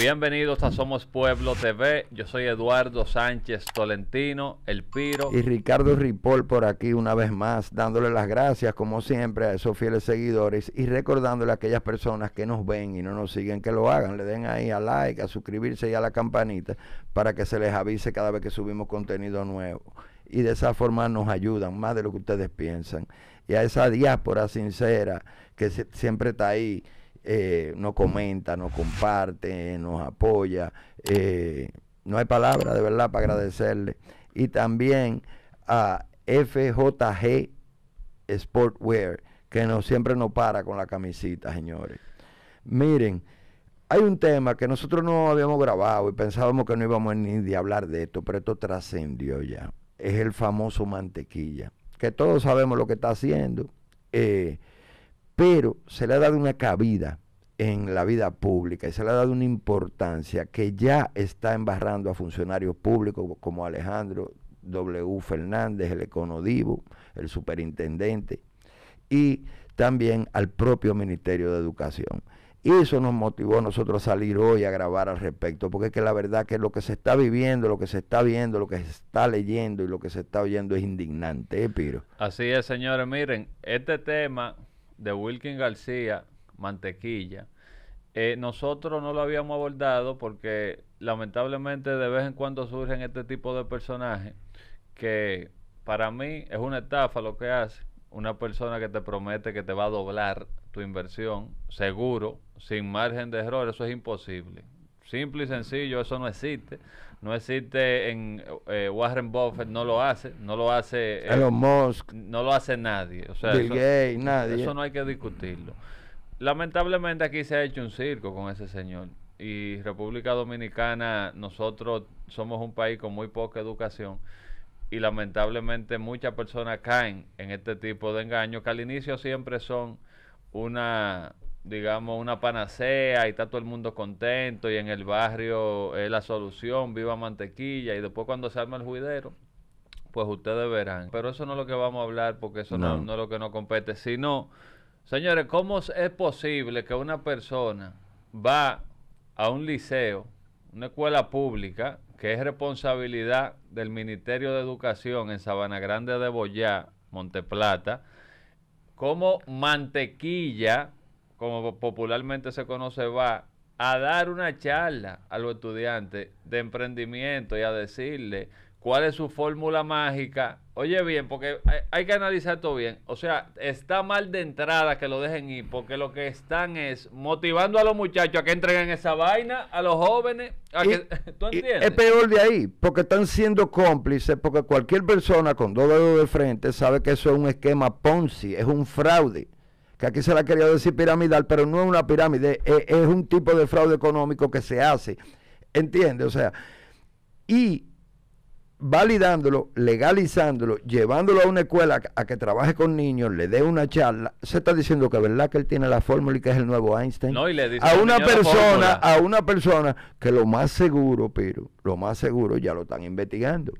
Bienvenidos a Somos Pueblo TV. Yo soy Eduardo Sánchez Tolentino, El Piro. Y Ricardo Ripol por aquí una vez más, dándole las gracias como siempre a esos fieles seguidores y recordándole a aquellas personas que nos ven y no nos siguen que lo hagan. Le den ahí a like, a suscribirse y a la campanita para que se les avise cada vez que subimos contenido nuevo. Y de esa forma nos ayudan más de lo que ustedes piensan. Y a esa diáspora sincera que siempre está ahí eh, nos comenta, nos comparte, nos apoya. Eh, no hay palabra de verdad para agradecerle. Y también a FJG Sportwear, que no, siempre nos para con la camisita, señores. Miren, hay un tema que nosotros no habíamos grabado y pensábamos que no íbamos ni de hablar de esto, pero esto trascendió ya. Es el famoso mantequilla, que todos sabemos lo que está haciendo. Eh, pero se le ha dado una cabida en la vida pública y se le ha dado una importancia que ya está embarrando a funcionarios públicos como Alejandro W. Fernández, el Econodivo, el superintendente, y también al propio Ministerio de Educación. Y eso nos motivó a nosotros a salir hoy a grabar al respecto, porque es que la verdad que lo que se está viviendo, lo que se está viendo, lo que se está leyendo y lo que se está oyendo es indignante, ¿eh, Piro? Así es, señores, miren, este tema de Wilkin García, Mantequilla. Eh, nosotros no lo habíamos abordado porque lamentablemente de vez en cuando surgen este tipo de personajes que para mí es una estafa lo que hace una persona que te promete que te va a doblar tu inversión seguro, sin margen de error, eso es imposible. Simple y sencillo, eso no existe. No existe en eh, Warren Buffett, no lo hace, no lo hace eh, Elon Musk, no lo hace nadie. O sea, Bill nadie. Eso no hay que discutirlo. Lamentablemente aquí se ha hecho un circo con ese señor. Y República Dominicana, nosotros somos un país con muy poca educación y lamentablemente muchas personas caen en este tipo de engaños que al inicio siempre son una digamos, una panacea y está todo el mundo contento y en el barrio es la solución, viva mantequilla y después cuando se arma el juidero, pues ustedes verán. Pero eso no es lo que vamos a hablar porque eso no, es lo que nos compete, sino, señores, ¿cómo es posible que una persona va a un liceo, una escuela pública, que es responsabilidad del Ministerio de Educación en Sabana Grande de Boyá, Monteplata, como mantequilla como popularmente se conoce, va a dar una charla a los estudiantes de emprendimiento y a decirle cuál es su fórmula mágica. Oye bien, porque hay, que analizar todo bien. O sea, está mal de entrada que lo dejen ir, porque lo que están es motivando a los muchachos a que entren en esa vaina, a los jóvenes. ¿Tú entiendes? Es peor de ahí, porque están siendo cómplices, porque cualquier persona con dos dedos de frente sabe que eso es un esquema Ponzi, es un fraude que aquí se la quería decir piramidal, pero no es una pirámide, es, un tipo de fraude económico que se hace. ¿Entiendes? O sea, y validándolo, legalizándolo, llevándolo a una escuela a que trabaje con niños, le dé una charla, se está diciendo que verdad que él tiene la fórmula y que es el nuevo Einstein. No, le a una persona, a una persona que lo más seguro, pero lo más seguro ya lo están investigando.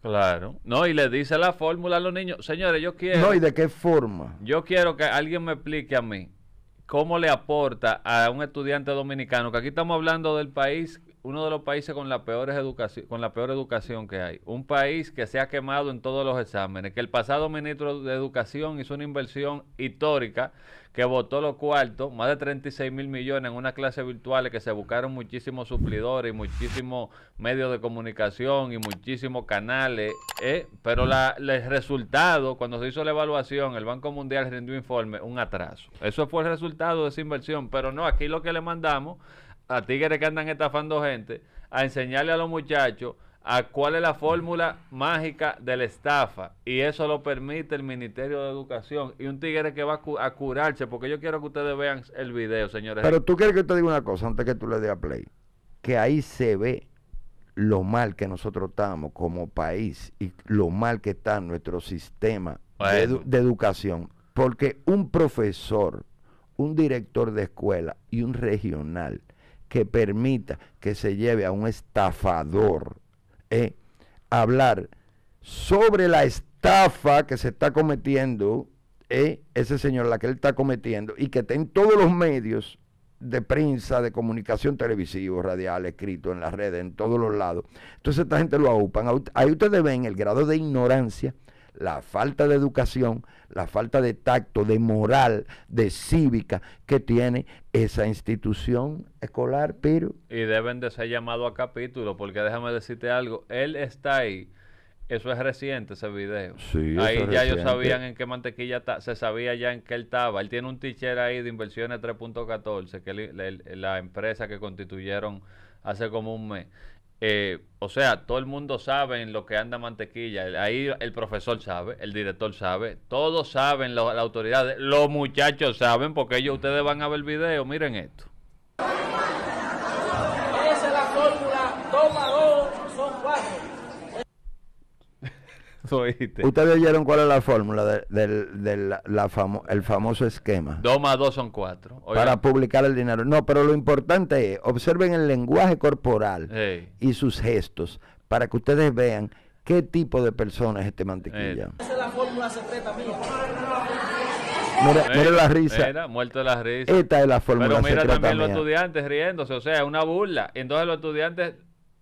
Claro. No, y le dice la fórmula a los niños. Señores, yo quiero. No, ¿y de qué forma? Yo quiero que alguien me explique a mí cómo le aporta a un estudiante dominicano, que aquí estamos hablando del país uno de los países con la, peor educación, con la peor educación que hay. Un país que se ha quemado en todos los exámenes, que el pasado ministro de Educación hizo una inversión histórica que votó los cuartos, más de 36 mil millones en una clase virtual que se buscaron muchísimos suplidores y muchísimos medios de comunicación y muchísimos canales. Eh, pero la, el resultado, cuando se hizo la evaluación, el Banco Mundial rindió un informe, un atraso. Eso fue el resultado de esa inversión, pero no, aquí lo que le mandamos a tigres que andan estafando gente, a enseñarle a los muchachos a cuál es la fórmula mágica de la estafa. Y eso lo permite el Ministerio de Educación. Y un tigre que va a, curarse, porque yo quiero que ustedes vean el video, señores. Pero tú quieres que te diga una cosa antes que tú le a play. Que ahí se ve lo mal que nosotros estamos como país y lo mal que está nuestro sistema de educación. Porque un profesor, un director de escuela y un regional que permita que se lleve a un estafador a ¿eh? hablar sobre la estafa que se está cometiendo ¿eh? ese señor, la que él está cometiendo, y que está en todos los medios de prensa, de comunicación televisiva, radial, escrito, en las redes, en todos los lados. Entonces esta gente lo aupan. Ahí ustedes ven el grado de ignorancia la falta de educación, la falta de tacto, de moral, de cívica que tiene esa institución escolar, pero... Y deben de ser llamados a capítulo, porque déjame decirte algo, él está ahí. Eso es reciente ese video. ahí ya ellos sabían en qué mantequilla se sabía ya en qué él estaba. Él tiene un teacher ahí de inversiones 3.14, que es la empresa que constituyeron hace como un mes. Eh, o sea, todo el mundo sabe en lo que anda mantequilla. Ahí el profesor sabe, el director sabe, todos saben, las autoridades, los muchachos saben, porque ellos ustedes van a ver el video. Miren esto. ¿Ustedes oyeron cuál es la fórmula del la el famoso esquema? 2 más 2 son 4. Para publicar el dinero. No, pero lo importante es, observen el lenguaje corporal y sus gestos para que ustedes vean qué tipo de persona es este mantequilla. Esa es la fórmula secreta mía. Mira, la risa. muerto la risa. Esta es la fórmula secreta. Pero mira también los estudiantes riéndose, o sea, es una burla. Entonces los estudiantes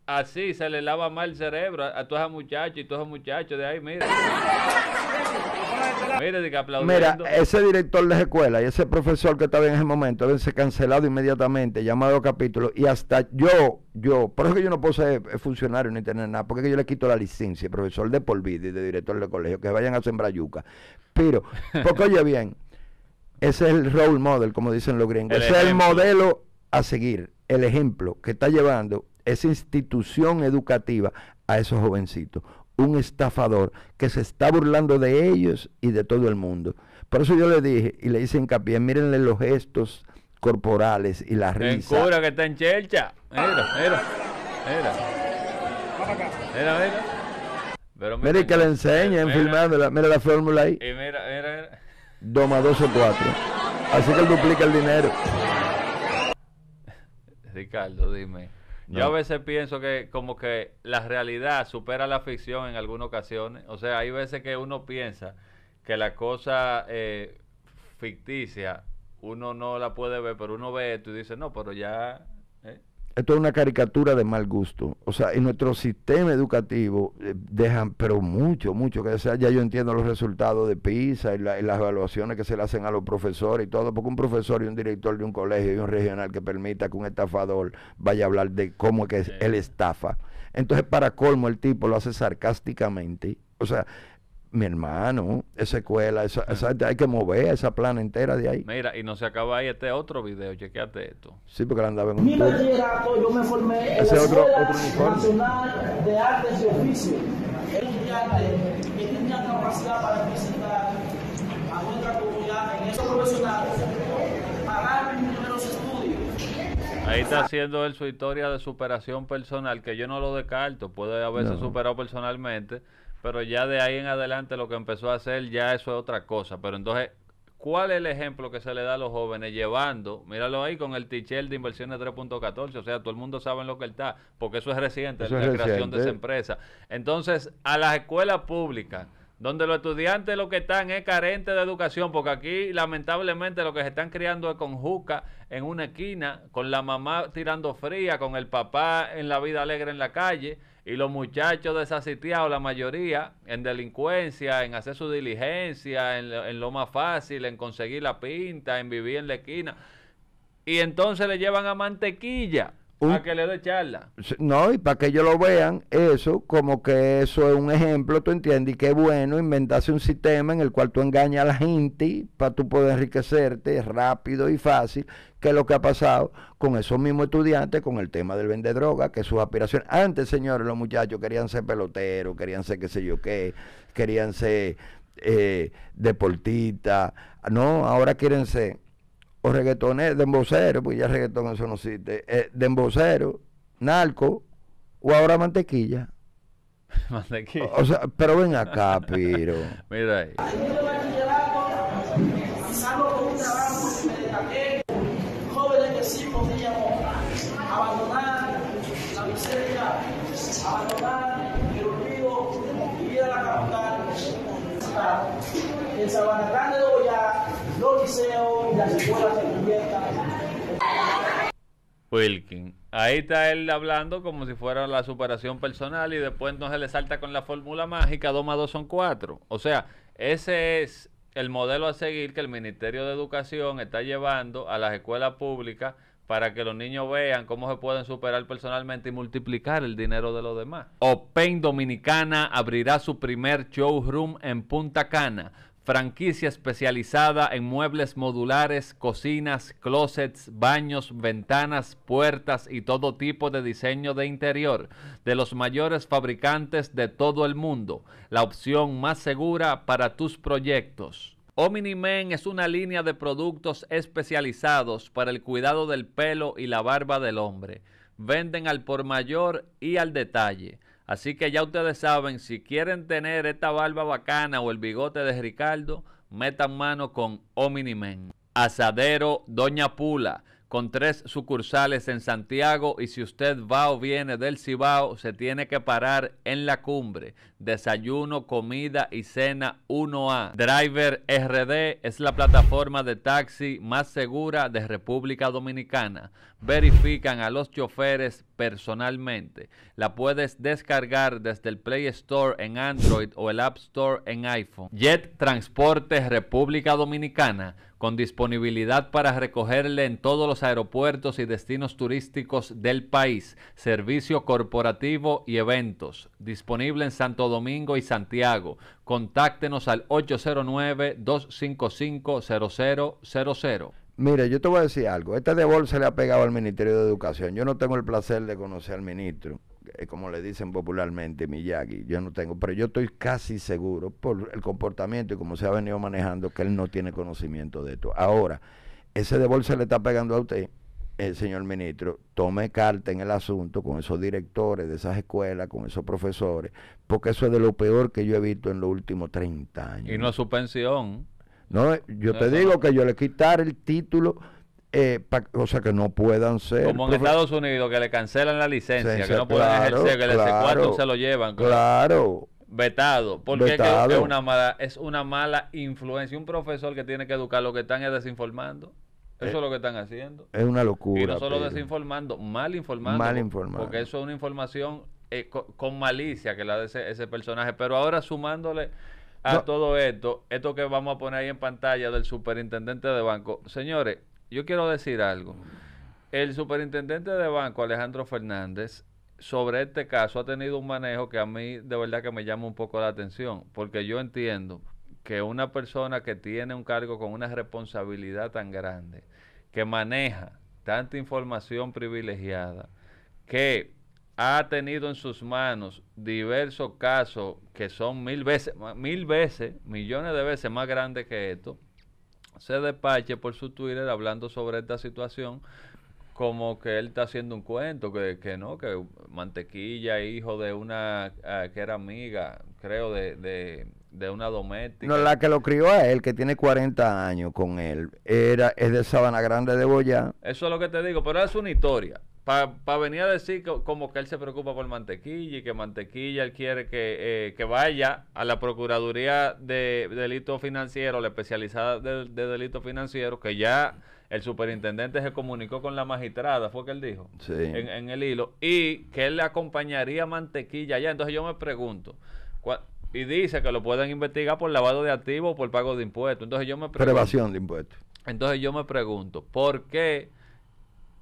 así se le lava mal el cerebro a, todas todos esos muchachos y todos esos muchachos de ahí, mira. Mira, ese director de escuela y ese profesor que estaba en ese momento deben ser cancelado inmediatamente, llamado a capítulo. Y hasta yo, yo, por eso que yo no puedo ser eh, funcionario ni tener nada, porque yo le quito la licencia, profesor de por y de director de colegio, que vayan a sembrar yuca. Pero, porque oye bien, ese es el role model, como dicen los gringos. ese es el modelo a seguir, el ejemplo que está llevando esa institución educativa a esos jovencitos. Un estafador que se está burlando de ellos y de todo el mundo. Por eso yo le dije y le hice hincapié, mirenle los gestos corporales y la risa. mira que está en chelcha. Mira, mira, mira. Mira, mira. Pero mira, que le enseñen en filmándola. Mira la fórmula ahí. Y mira, mira, Doma 2 o 4. Así que él duplica el dinero. Ricardo, dime. Yo a veces pienso que como que la realidad supera la ficción en algunas ocasiones. O sea, hay veces que uno piensa que la cosa eh, ficticia uno no la puede ver, pero uno ve esto y dice, no, pero ya esto es una caricatura de mal gusto. O sea, en nuestro sistema educativo eh, dejan pero mucho, mucho que sea, Ya yo entiendo los resultados de PISA y, las evaluaciones que se le hacen a los profesores y todo, porque un profesor y un director de un colegio y un regional que permita que un estafador vaya a hablar de cómo es que él estafa. Entonces, para colmo, el tipo lo hace sarcásticamente. O sea, mi hermano, esa escuela, esa, hay que mover esa plana entera de ahí. Mira, y no se acaba ahí este otro video, chequeate esto. Sí, porque él andaba en un Mi bachillerato yo me formé en ese la otro, Escuela Nacional de Artes y Oficios. diálogo que tenía capacidad para visitar a nuestra comunidad en esos profesionales, pagar mis primeros estudios. Ahí está haciendo él su historia de superación personal, que yo no lo descarto, puede haberse superado personalmente, pero ya de ahí en adelante lo que empezó a hacer, ya eso es otra cosa. Pero entonces, ¿cuál es el ejemplo que se le da a los jóvenes llevando? Míralo ahí con el tichel de inversiones 3.14. O sea, todo el mundo sabe en lo que él está, porque eso es reciente, la creación de esa empresa. Entonces, a las escuelas públicas, donde los estudiantes lo que están es carente de educación, porque aquí lamentablemente lo que se están criando es con juca en una esquina, con la mamá tirando fría, con el papá en la vida alegre en la calle y los muchachos desasitiados, la mayoría, en delincuencia, en hacer su diligencia, en, en lo más fácil, en conseguir la pinta, en vivir en la esquina. Y entonces le llevan a mantequilla para uh. que le charla. No, y para que ellos lo vean, eso, como que eso es un ejemplo, tú entiendes, y qué bueno inventarse un sistema en el cual tú engañas a la gente para tú poder enriquecerte rápido y fácil, que es lo que ha pasado con esos mismos estudiantes con el tema del vender droga, que sus aspiraciones. Antes, señores, los muchachos querían ser peloteros, querían ser qué sé yo qué, querían ser eh, deportistas, no, ahora quieren ser o de embocero, pues ya reggaetón eso no existe, eh, embocero, narco, o ahora mantequilla. mantequilla. O, sea, pero ven acá, Piro. Mira ahí. Jóvenes que sí abandonar la miseria, abandonar el olvido y ir a la capital. En Sabana Grande los liceos, las escuelas Wilkin. Ahí está él hablando como si fuera la superación personal y después no se le salta con la fórmula mágica 2 más 2 son 4. O sea, ese es el modelo a seguir que el Ministerio de Educación está llevando a las escuelas públicas para que los niños vean cómo se pueden superar personalmente y multiplicar el dinero de los demás. Open Dominicana abrirá su primer showroom en Punta Cana franquicia especializada en muebles modulares, cocinas, closets, baños, ventanas, puertas y todo tipo de diseño de interior de los mayores fabricantes de todo el mundo, la opción más segura para tus proyectos. Omnimen es una línea de productos especializados para el cuidado del pelo y la barba del hombre. Venden al por mayor y al detalle Así que ya ustedes saben, si quieren tener esta barba bacana o el bigote de Ricardo, metan mano con Ominimen. Asadero Doña Pula, con tres sucursales en Santiago y si usted va o viene del Cibao, se tiene que parar en la cumbre. Desayuno, comida y cena 1A. Driver RD es la plataforma de taxi más segura de República Dominicana. Verifican a los choferes personalmente. La puedes descargar desde el Play Store en Android o el App Store en iPhone. Jet Transportes República Dominicana, con disponibilidad para recogerle en todos los aeropuertos y destinos turísticos del país, servicio corporativo y eventos. Disponible en Santo Domingo y Santiago. Contáctenos al 809 255 0000 Mire, yo te voy a decir algo. Este de se le ha pegado al Ministerio de Educación. Yo no tengo el placer de conocer al ministro, eh, como le dicen popularmente Miyagi. Yo no tengo, pero yo estoy casi seguro por el comportamiento y cómo se ha venido manejando que él no tiene conocimiento de esto. Ahora, ese de se le está pegando a usted, señor ministro. Tome carta en el asunto con esos directores de esas escuelas, con esos profesores, porque eso es de lo peor que yo he visto en los últimos 30 años. Y no pensión. No, yo te digo que yo le quitar el título eh, o sea que no puedan ser. Como en Estados Unidos, que le cancelan la licencia, que no pueden ejercer, que el C4 se lo llevan. Claro. Vetado. Porque Es, una mala, es una mala influencia. Un profesor que tiene que educar lo que están es desinformando. Eso eh, es lo que están haciendo. Es una locura. Y no solo desinformando, mal informando. Mal informando. Porque eso es una información eh, con, malicia que la de ese personaje. Pero ahora sumándole a todo esto, esto que vamos a poner ahí en pantalla del superintendente de banco. Señores, yo quiero decir algo. El superintendente de banco, Alejandro Fernández, sobre este caso ha tenido un manejo que a mí de verdad que me llama un poco la atención, porque yo entiendo que una persona que tiene un cargo con una responsabilidad tan grande, que maneja tanta información privilegiada, que ha tenido en sus manos diversos casos que son mil veces, mil veces, millones de veces más grandes que esto, se despache por su Twitter hablando sobre esta situación como que él está haciendo un cuento, que, que no, que Mantequilla, hijo de una ah, que era amiga, creo, de, de, de, una doméstica. No, la que lo crió a él, que tiene 40 años con él, era es de Sabana Grande de Boyá. Eso es lo que te digo, pero es una historia. Para venir a decir como que él se preocupa por mantequilla y que mantequilla él quiere que, eh, vaya a la Procuraduría de, delitos financieros la especializada de, delitos Delito Financiero, que ya el superintendente se comunicó con la magistrada, fue que él dijo, en, el hilo, y que él le acompañaría mantequilla allá. Entonces yo me pregunto, y dice que lo pueden investigar por lavado de activos o por pago de impuestos. Entonces yo me pregunto. Prevación de impuestos. Entonces yo me pregunto, ¿por qué?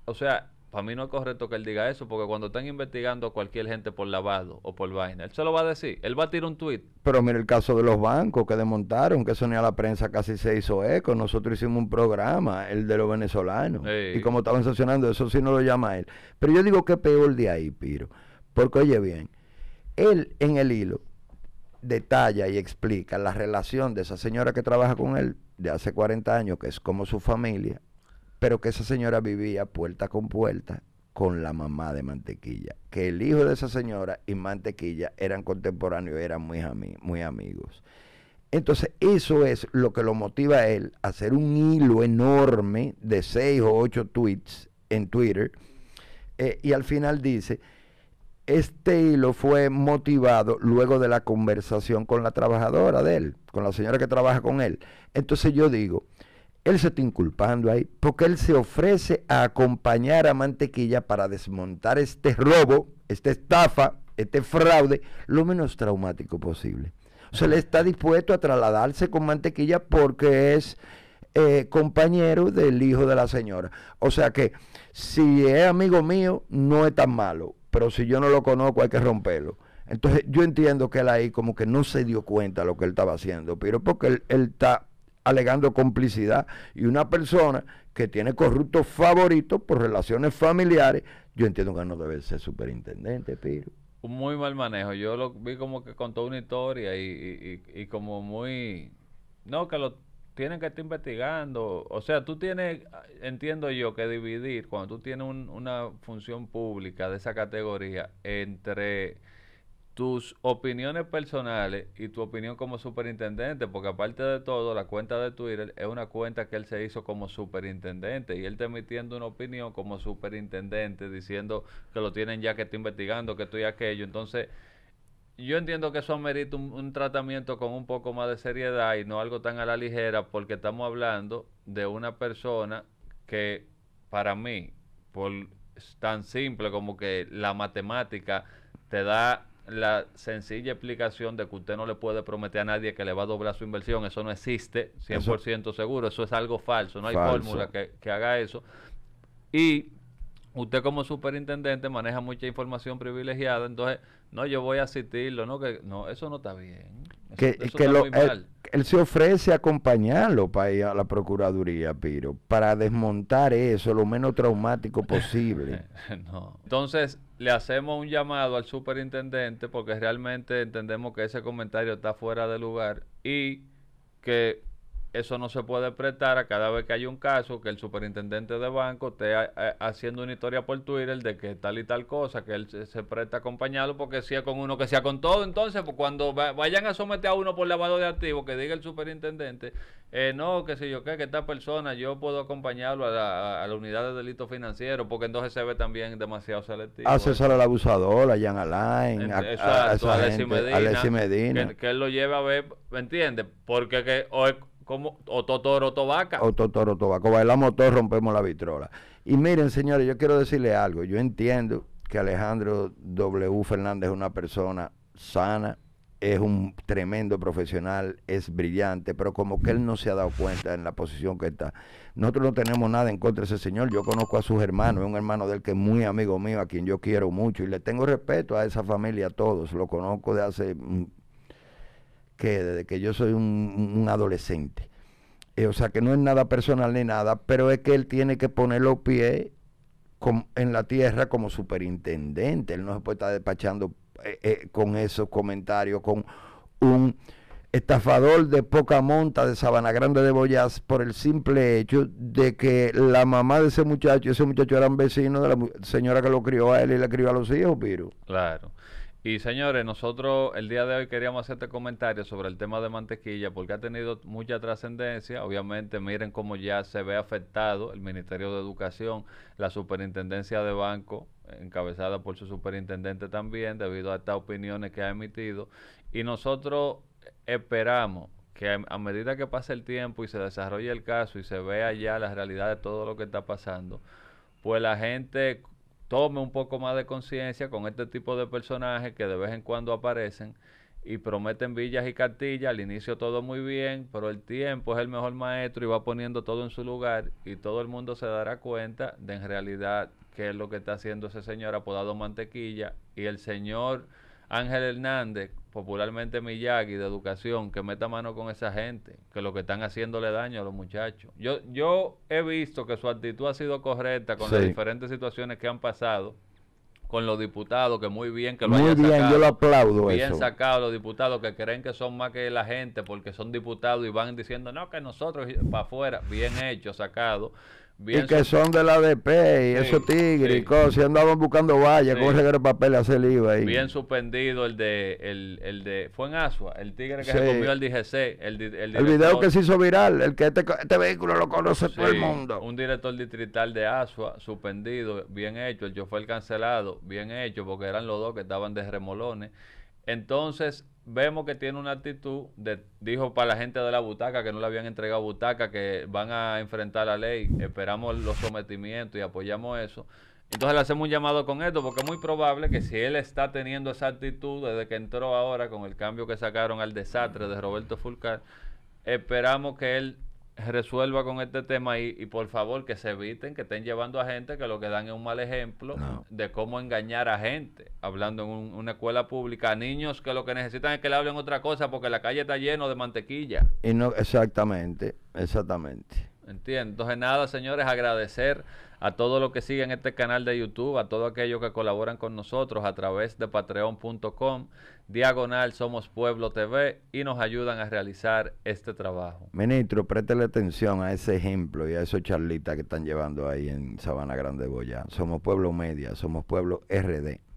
O sea, para mí no es correcto que él diga eso, porque cuando están investigando a cualquier gente por lavado o por vaina, él se lo va a decir, él va a tirar un tuit. Pero mira el caso de los bancos que desmontaron, que eso ni a la prensa casi se hizo eco. Nosotros hicimos un programa, el de los venezolanos, y como estaban sancionando, eso sí no lo llama él. Pero yo digo que peor de ahí, Piro, porque oye bien, él en el hilo detalla y explica la relación de esa señora que trabaja con él de hace 40 años, que es como su familia, pero que esa señora vivía puerta con puerta con la mamá de Mantequilla, que el hijo de esa señora y Mantequilla eran contemporáneos, eran muy, muy amigos. Entonces, eso es lo que lo motiva a él a hacer un hilo enorme de seis o ocho tweets en Twitter. Eh, y al final dice, este hilo fue motivado luego de la conversación con la trabajadora de él, con la señora que trabaja con él. Entonces yo digo, él se está inculpando ahí porque él se ofrece a acompañar a Mantequilla para desmontar este robo, esta estafa, este fraude, lo menos traumático posible. O sea, él está dispuesto a trasladarse con Mantequilla porque es eh, compañero del hijo de la señora. O sea que si es amigo mío, no es tan malo, pero si yo no lo conozco, hay que romperlo. Entonces yo entiendo que él ahí como que no se dio cuenta de lo que él estaba haciendo, pero porque él, él está alegando complicidad y una persona que tiene corruptos favoritos por relaciones familiares, yo entiendo que no debe ser superintendente, pero Un muy mal manejo. Yo lo vi como que contó una historia y, como muy... No, que lo tienen que estar investigando. O sea, tú tienes, entiendo yo, que dividir cuando tú tienes una función pública de esa categoría entre tus opiniones personales y tu opinión como superintendente, porque aparte de todo, la cuenta de Twitter es una cuenta que él se hizo como superintendente y él está emitiendo una opinión como superintendente diciendo que lo tienen ya que estoy investigando, que estoy aquello. Entonces, yo entiendo que eso amerita un, un, tratamiento con un poco más de seriedad y no algo tan a la ligera, porque estamos hablando de una persona que, para mí, por tan simple como que la matemática te da la sencilla explicación de que usted no le puede prometer a nadie que le va a doblar su inversión, eso no existe, 100% seguro, eso es algo falso, no hay fórmula que, haga eso. Y usted como superintendente maneja mucha información privilegiada, entonces, no, yo voy a asistirlo, no, que no, eso no está bien. que, lo, Él, se ofrece a acompañarlo para ir a la Procuraduría, Piro, para desmontar eso lo menos traumático posible. Entonces, le hacemos un llamado al superintendente porque realmente entendemos que ese comentario está fuera de lugar y que eso no se puede prestar a cada vez que hay un caso que el superintendente de banco esté haciendo una historia por Twitter de que tal y tal cosa, que él se, presta a acompañarlo, porque sea con uno, que sea con todo. Entonces, pues, cuando vayan a someter a uno por lavado de activos, que diga el superintendente, eh, no, que si yo que esta persona, yo puedo acompañarlo a la, unidad de delito financiero, porque entonces se ve también demasiado selectivo. A César el abusador, a Jan Alain, a, a, Medina, Que, él lo lleve a ver, ¿me entiendes? Porque que o Totoro Tobaca. O Totoro Tobacco. Bailamos todos, rompemos la vitrola. Y miren, señores, yo quiero decirle algo. Yo entiendo que Alejandro W. Fernández es una persona sana, es un tremendo profesional, es brillante, pero como que él no se ha dado cuenta en la posición que está. Nosotros no tenemos nada en contra de ese señor, yo conozco a sus hermanos, es un hermano del que es muy amigo mío, a quien yo quiero mucho y le tengo respeto a esa familia, a todos, lo conozco de hace mm, que desde que yo soy un, adolescente. Eh, o sea que no es nada personal ni nada, pero es que él tiene que poner los pies en la tierra como superintendente. Él no se puede estar despachando eh, eh, con esos comentarios, con un estafador de poca monta de Sabana Grande de Boyas por el simple hecho de que la mamá de ese muchacho, ese muchacho era un vecino de la señora que lo crió a él y le crió a los hijos, Piro. Claro. Y señores, nosotros el día de hoy queríamos hacerte comentarios sobre el tema de mantequilla porque ha tenido mucha trascendencia. Obviamente, miren cómo ya se ve afectado el Ministerio de Educación, la Superintendencia de Banco, encabezada por su superintendente también, debido a estas opiniones que ha emitido. Y nosotros esperamos que a medida que pase el tiempo y se desarrolle el caso y se vea ya la realidad de todo lo que está pasando, pues la gente tome un poco más de conciencia con este tipo de personajes que de vez en cuando aparecen y prometen villas y cartillas, al inicio todo muy bien, pero el tiempo es el mejor maestro y va poniendo todo en su lugar y todo el mundo se dará cuenta de en realidad qué es lo que está haciendo ese señor apodado Mantequilla y el señor Ángel Hernández, popularmente Miyagi, de educación, que meta mano con esa gente, que lo que están haciéndole daño a los muchachos. Yo, yo he visto que su actitud ha sido correcta con las diferentes situaciones que han pasado con los diputados, que muy bien que lo Muy bien, yo lo aplaudo Bien sacado los diputados que creen que son más que la gente porque son diputados y van diciendo, no, que nosotros para afuera, bien hecho, sacado y que son de la ADP y esos tigres y cosas, y andaban buscando vallas cómo con ese de papel a hacer IVA ahí. Bien suspendido el de, el, el de, fue en Asua, el tigre que se comió al DGC. El, el, el, video que se hizo viral, el que este, este vehículo lo conoce todo el mundo. Un director distrital de Asua, suspendido, bien hecho, el chofer cancelado, bien hecho, porque eran los dos que estaban de remolones. Entonces, vemos que tiene una actitud, de, dijo para la gente de la butaca que no le habían entregado butaca, que van a enfrentar la ley, esperamos los sometimientos y apoyamos eso. Entonces le hacemos un llamado con esto, porque es muy probable que si él está teniendo esa actitud desde que entró ahora con el cambio que sacaron al desastre de Roberto Fulcar, esperamos que él resuelva con este tema y, por favor que se eviten que estén llevando a gente que lo que dan es un mal ejemplo de cómo engañar a gente, hablando en una escuela pública, a niños que lo que necesitan es que le hablen otra cosa porque la calle está lleno de mantequilla. Y no, exactamente, exactamente entiendo Entonces nada, señores, agradecer a todos los que siguen este canal de YouTube, a todos aquellos que colaboran con nosotros a través de patreon.com, diagonal Somos Pueblo TV y nos ayudan a realizar este trabajo. Ministro, préstele atención a ese ejemplo y a esos charlitas que están llevando ahí en Sabana Grande Boya. Somos Pueblo Media, somos Pueblo RD.